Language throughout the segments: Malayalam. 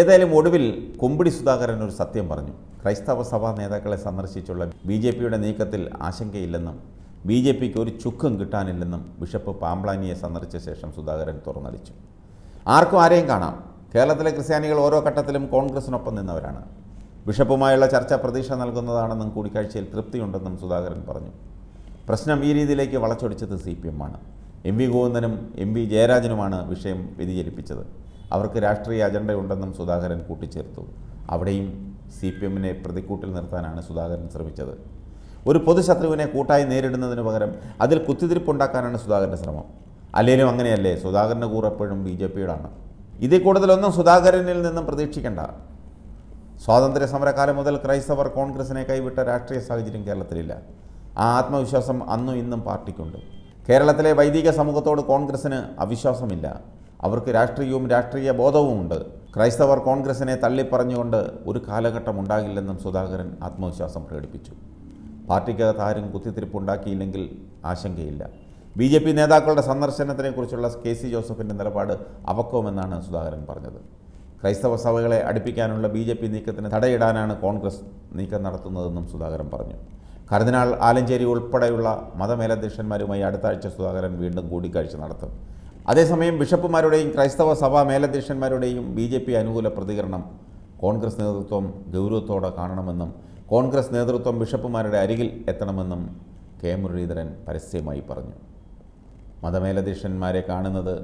ഏതായാലും ഒടുവിൽ കുമ്പിടി സുധാകരൻ ഒരു സത്യം പറഞ്ഞു ക്രൈസ്തവ സഭാ നേതാക്കളെ സന്ദർശിച്ചുള്ള ബി ജെ പിയുടെ നീക്കത്തിൽ ആശങ്കയില്ലെന്നും ബി ജെ പിക്ക് ഒരു ചുക്കും കിട്ടാനില്ലെന്നും ബിഷപ്പ് പാമ്പ്ലാനിയെ സന്ദർശിച്ച ശേഷം സുധാകരൻ തുറന്നടിച്ചു ആർക്കും ആരെയും കാണാം കേരളത്തിലെ ക്രിസ്ത്യാനികൾ ഓരോ ഘട്ടത്തിലും കോൺഗ്രസിനൊപ്പം നിന്നവരാണ് ബിഷപ്പുമായുള്ള ചർച്ച പ്രതീക്ഷ നൽകുന്നതാണെന്നും കൂടിക്കാഴ്ചയിൽ തൃപ്തിയുണ്ടെന്നും സുധാകരൻ പറഞ്ഞു പ്രശ്നം ഈ രീതിയിലേക്ക് വളച്ചൊടിച്ചത് സി പി എമ്മാണ് എം വി ഗോവിന്ദനും എം വി ജയരാജനുമാണ് വിഷയം വ്യതിചരിപ്പിച്ചത് അവർക്ക് രാഷ്ട്രീയ അജണ്ടയുണ്ടെന്നും സുധാകരൻ കൂട്ടിച്ചേർത്തു അവിടെയും സി പി എമ്മിനെ പ്രതിക്കൂട്ടിൽ നിർത്താനാണ് സുധാകരൻ ശ്രമിച്ചത് ഒരു പൊതുശത്രുവിനെ കൂട്ടായി നേരിടുന്നതിന് പകരം അതിൽ കുത്തിതിരിപ്പുണ്ടാക്കാനാണ് സുധാകരൻ്റെ ശ്രമം അല്ലെങ്കിലും അങ്ങനെയല്ലേ സുധാകരൻ്റെ കൂറ് എപ്പോഴും ബി ജെ പിയുടെയാണ് ഇതിൽ കൂടുതലൊന്നും സുധാകരനിൽ നിന്നും പ്രതീക്ഷിക്കേണ്ട സ്വാതന്ത്ര്യ സമരകാലം മുതൽ ക്രൈസ്തവർ കോൺഗ്രസിനെ കൈവിട്ട രാഷ്ട്രീയ സാഹചര്യം കേരളത്തിലില്ല ആ ആത്മവിശ്വാസം അന്നും ഇന്നും പാർട്ടിക്കുണ്ട് കേരളത്തിലെ വൈദിക സമൂഹത്തോട് കോൺഗ്രസ്സിന് അവിശ്വാസമില്ല അവർക്ക് രാഷ്ട്രീയവും രാഷ്ട്രീയ ബോധവും ഉണ്ട് ക്രൈസ്തവർ കോൺഗ്രസിനെ തള്ളിപ്പറഞ്ഞുകൊണ്ട് ഒരു കാലഘട്ടം ഉണ്ടാകില്ലെന്നും സുധാകരൻ ആത്മവിശ്വാസം പ്രകടിപ്പിച്ചു പാർട്ടിക്കകത്ത് ആരും കുത്തിത്തിരിപ്പുണ്ടാക്കിയില്ലെങ്കിൽ ആശങ്കയില്ല ബി ജെ പി നേതാക്കളുടെ സന്ദർശനത്തിനെക്കുറിച്ചുള്ള കെ സി ജോസഫിൻ്റെ നിലപാട് അവക്കവുമെന്നാണ് സുധാകരൻ പറഞ്ഞത് ക്രൈസ്തവ സഭകളെ അടുപ്പിക്കാനുള്ള ബി ജെ പി നീക്കത്തിന് തടയിടാനാണ് കോൺഗ്രസ് നീക്കം നടത്തുന്നതെന്നും സുധാകരൻ പറഞ്ഞു കർദിനാൾ ആലഞ്ചേരി ഉൾപ്പെടെയുള്ള മതമേലധ്യക്ഷന്മാരുമായി അടുത്താഴ്ച സുധാകരൻ വീണ്ടും കൂടിക്കാഴ്ച നടത്തും അതേസമയം ബിഷപ്പുമാരുടെയും ക്രൈസ്തവ സഭാ മേലധ്യക്ഷന്മാരുടെയും ബി ജെ പി അനുകൂല പ്രതികരണം കോൺഗ്രസ് നേതൃത്വം ഗൗരവത്തോടെ കാണണമെന്നും കോൺഗ്രസ് നേതൃത്വം ബിഷപ്പുമാരുടെ അരികിൽ എത്തണമെന്നും കെ മുരളീധരൻ പരസ്യമായി പറഞ്ഞു മതമേലധ്യക്ഷന്മാരെ കാണുന്നത്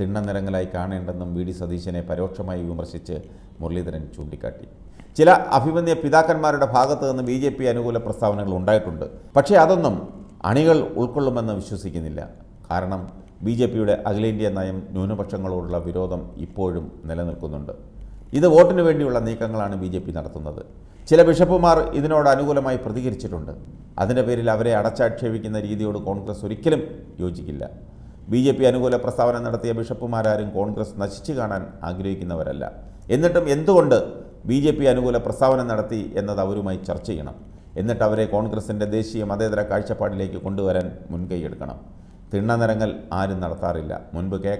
തിണ്ണനിറങ്ങലായി കാണേണ്ടെന്നും വി ഡി സതീശനെ പരോക്ഷമായി വിമർശിച്ച് മുരളീധരൻ ചൂണ്ടിക്കാട്ടി ചില അഭിമന്യ പിതാക്കന്മാരുടെ ഭാഗത്തു നിന്ന് ബി ജെ പി അനുകൂല പ്രസ്താവനകൾ ഉണ്ടായിട്ടുണ്ട് പക്ഷേ അതൊന്നും അണികൾ ഉൾക്കൊള്ളുമെന്ന് വിശ്വസിക്കുന്നില്ല കാരണം ബി ജെ പിയുടെ അഖിലേന്ത്യാ നയം ന്യൂനപക്ഷങ്ങളോടുള്ള വിരോധം ഇപ്പോഴും നിലനിൽക്കുന്നുണ്ട് ഇത് വോട്ടിന് വേണ്ടിയുള്ള നീക്കങ്ങളാണ് ബി ജെ പി നടത്തുന്നത് ചില ബിഷപ്പുമാർ ഇതിനോട് അനുകൂലമായി പ്രതികരിച്ചിട്ടുണ്ട് അതിൻ്റെ പേരിൽ അവരെ അടച്ചാക്ഷേപിക്കുന്ന രീതിയോട് കോൺഗ്രസ് ഒരിക്കലും യോജിക്കില്ല ബി ജെ പി അനുകൂല പ്രസ്താവന നടത്തിയ ബിഷപ്പുമാരാരും കോൺഗ്രസ് നശിച്ചു കാണാൻ ആഗ്രഹിക്കുന്നവരല്ല എന്നിട്ടും എന്തുകൊണ്ട് ബി ജെ പി അനുകൂല പ്രസ്താവന നടത്തി എന്നത് അവരുമായി ചർച്ച ചെയ്യണം എന്നിട്ട് അവരെ കോൺഗ്രസിൻ്റെ ദേശീയ മതേതര കാഴ്ചപ്പാടിലേക്ക് കൊണ്ടുവരാൻ മുൻകൈയ്യെടുക്കണം തിണ്ണനിരങ്ങൽ ആരും നടത്താറില്ല മുൻപ് കെ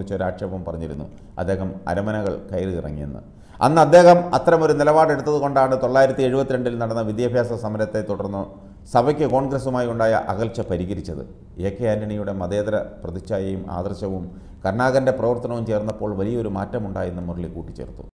ഒരു ഒരാക്ഷേപം പറഞ്ഞിരുന്നു അദ്ദേഹം അരമനകൾ കയറി ഇറങ്ങിയെന്ന് അന്ന് അദ്ദേഹം അത്തരമൊരു നിലപാടെടുത്തത് കൊണ്ടാണ് തൊള്ളായിരത്തി എഴുപത്തിരണ്ടിൽ നടന്ന വിദ്യാഭ്യാസ സമരത്തെ തുടർന്ന് സഭയ്ക്ക് കോൺഗ്രസുമായി ഉണ്ടായ അകൽച്ച പരിഹരിച്ചത് എ കെ ആന്റണിയുടെ മതേതര പ്രതിച്ഛായയും ആദർശവും കരുണാകരൻ്റെ പ്രവർത്തനവും ചേർന്നപ്പോൾ വലിയൊരു മാറ്റമുണ്ടായെന്ന് മുരളി കൂട്ടിച്ചേർത്തു